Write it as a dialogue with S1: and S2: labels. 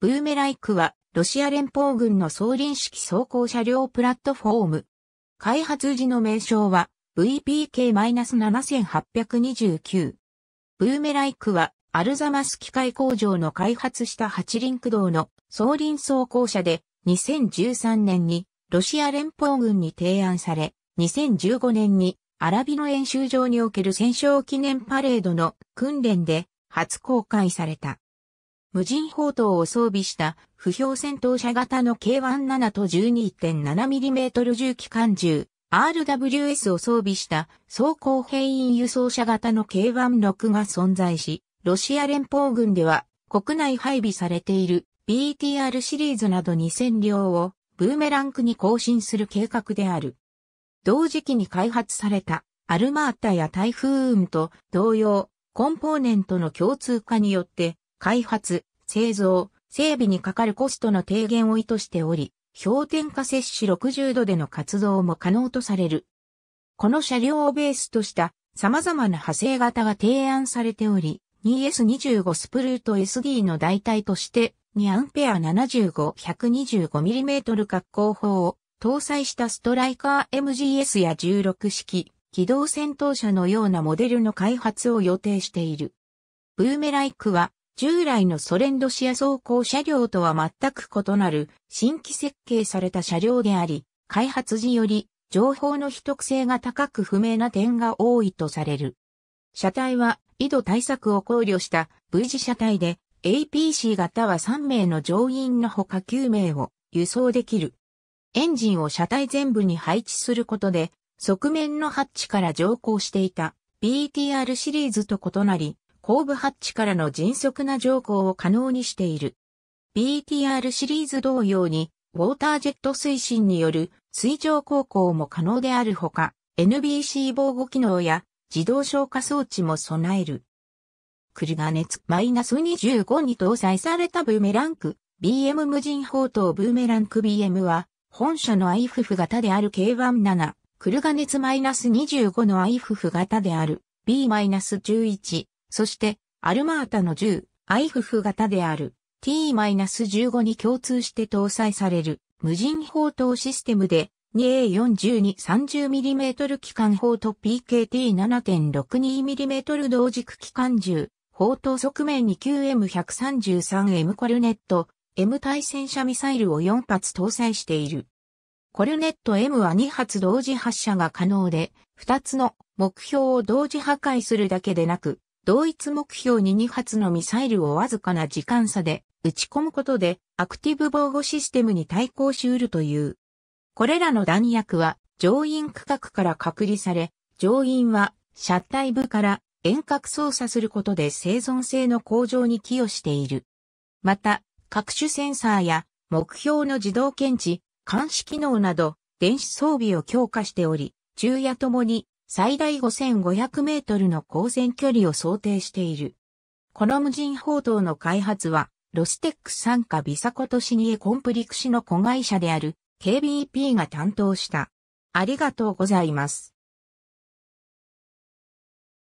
S1: ブーメライクは、ロシア連邦軍の総輪式走行車両プラットフォーム。開発時の名称は、VPK-7829。ブーメライクは、アルザマス機械工場の開発した8輪駆動の総輪走行車で、2013年にロシア連邦軍に提案され、2015年にアラビの演習場における戦勝記念パレードの訓練で初公開された。無人砲塔を装備した不評戦闘車型の K17 と 12.7mm 重機関銃 RWS を装備した装甲兵員輸送車型の K16 が存在し、ロシア連邦軍では国内配備されている BTR シリーズなど2000両をブーメランクに更新する計画である。同時期に開発されたアルマータや台風運と同様、コンポーネントの共通化によって開発、製造、整備にかかるコストの低減を意図しており、氷点下摂氏60度での活動も可能とされる。この車両をベースとした様々な派生型が提案されており、2S25 スプルート SD の代替として、2アンペア 75-125mm 格好砲を搭載したストライカー MGS や16式機動戦闘車のようなモデルの開発を予定している。ブーメライクは従来のソ連ロシア装甲車両とは全く異なる新規設計された車両であり、開発時より情報の秘匿性が高く不明な点が多いとされる。車体は緯度対策を考慮した V 字車体で APC 型は3名の乗員のほか9名を輸送できる。エンジンを車体全部に配置することで、側面のハッチから乗降していた BTR シリーズと異なり、後部ハッチからの迅速な乗降を可能にしている。BTR シリーズ同様に、ウォータージェット推進による水上航行も可能であるほか、NBC 防護機能や自動消火装置も備える。クリガネツマイナス25に搭載されたブーメランク BM 無人砲塔ブーメランク BM は本社の i f フ型である K17 クルガネツマイナス25の i フ f 型である B-11 そして、アルマータの10、アイフフ型である T-15 に共通して搭載される無人砲塔システムで 2A42-30mm 機関砲と PKT7.62mm 同軸機関銃、砲塔側面に 9M133M コルネット、M 対戦車ミサイルを4発搭載している。コルネット M は2発同時発射が可能で、2つの目標を同時破壊するだけでなく、同一目標に2発のミサイルをわずかな時間差で撃ち込むことでアクティブ防護システムに対抗し得るという。これらの弾薬は乗員区画から隔離され、乗員は車体部から遠隔操作することで生存性の向上に寄与している。また、各種センサーや目標の自動検知、監視機能など電子装備を強化しており、昼夜ともに最大5500メートルの光線距離を想定している。この無人砲塔の開発は、ロステック参加ビサコトシニエコンプリクシの子会社である KBP が担当した。ありがとうございます。